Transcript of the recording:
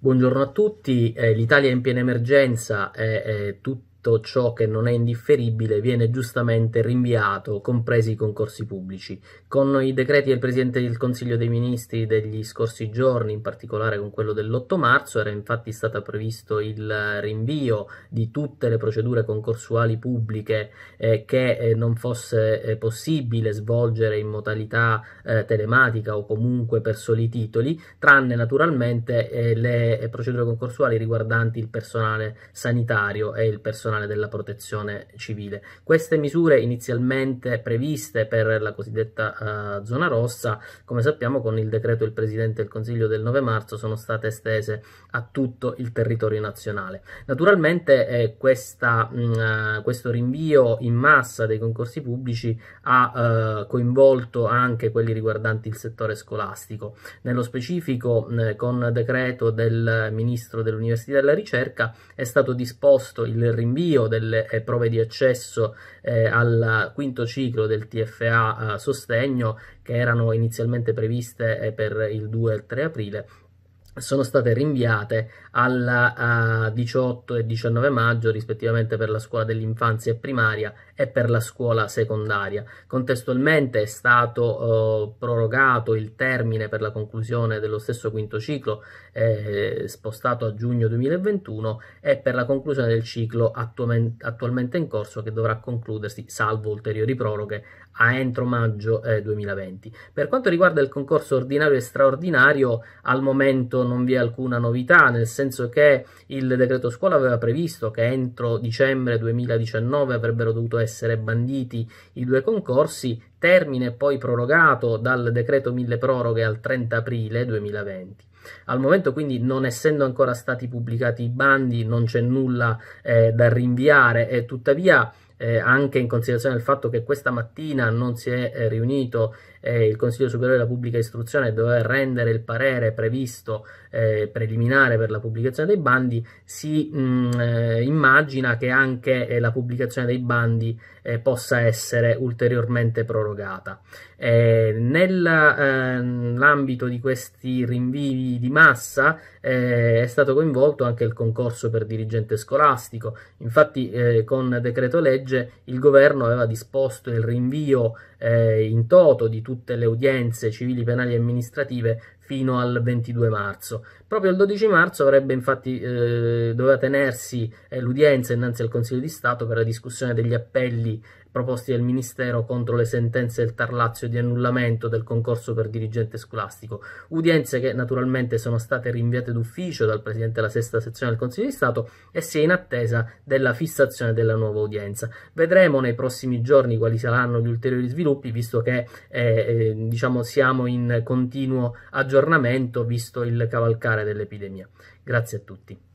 Buongiorno a tutti, eh, l'Italia è in piena emergenza, è, è, tutto tutto ciò che non è indifferibile viene giustamente rinviato, compresi i concorsi pubblici. Con i decreti del Presidente del Consiglio dei Ministri degli scorsi giorni, in particolare con quello dell'8 marzo, era infatti stato previsto il rinvio di tutte le procedure concorsuali pubbliche eh, che eh, non fosse eh, possibile svolgere in modalità eh, telematica o comunque per soli titoli, tranne naturalmente eh, le procedure concorsuali riguardanti il personale sanitario e il personale nazionale della protezione civile. Queste misure inizialmente previste per la cosiddetta uh, zona rossa, come sappiamo con il decreto del Presidente del Consiglio del 9 marzo, sono state estese a tutto il territorio nazionale. Naturalmente eh, questa, mh, mm, eh, questo rinvio in massa dei concorsi pubblici ha eh, coinvolto anche quelli riguardanti il settore scolastico. Nello specifico, mh, mm, con decreto del Ministro dell'Università e della Ricerca, è stato disposto il rinvio rinvio delle eh, prove di accesso eh, al quinto ciclo del TFA eh, sostegno che erano inizialmente previste per il 2 e il 3 aprile sono state rinviate al 18 e 19 maggio rispettivamente per la scuola dell'infanzia e primaria e per la scuola secondaria. Contestualmente è stato eh, prorogato il termine per la conclusione dello stesso quinto ciclo eh, spostato a giugno 2021 e per la conclusione del ciclo attualmente in corso che dovrà concludersi salvo ulteriori proroghe a entro maggio eh, 2020. Per quanto riguarda il concorso ordinario e straordinario al momento non vi è alcuna novità, nel senso che il decreto scuola aveva previsto che entro dicembre 2019 avrebbero dovuto essere banditi i due concorsi, termine poi prorogato dal decreto mille proroghe al 30 aprile 2020. Al momento quindi non essendo ancora stati pubblicati i bandi non c'è nulla eh, da rinviare e tuttavia eh, anche in considerazione del fatto che questa mattina non si è eh, riunito eh, il Consiglio Superiore della Pubblica Istruzione doveva rendere il parere previsto eh, preliminare per la pubblicazione dei bandi, si mh, mm, eh, immagina che anche eh, la pubblicazione dei bandi eh, possa essere ulteriormente prorogata. Nell'ambito ehm, di questi rinvii di massa è stato coinvolto anche il concorso per dirigente scolastico, infatti con decreto legge il governo aveva disposto il rinvio in toto di tutte le udienze civili, penali e amministrative fino al 22 marzo. Proprio il 12 marzo avrebbe infatti eh, doveva tenersi eh, l'udienza innanzi al Consiglio di Stato per la discussione degli appelli proposti dal Ministero contro le sentenze del Tarlazio di annullamento del concorso per dirigente scolastico, udienze che naturalmente sono state rinviate d'ufficio dal Presidente della Sesta Sezione del Consiglio di Stato e si è in attesa della fissazione della nuova udienza. Vedremo nei prossimi giorni quali saranno gli ulteriori sviluppi, visto che eh, eh diciamo siamo in continuo aggiornamento aggiornamento visto il cavalcare dell'epidemia. Grazie a tutti.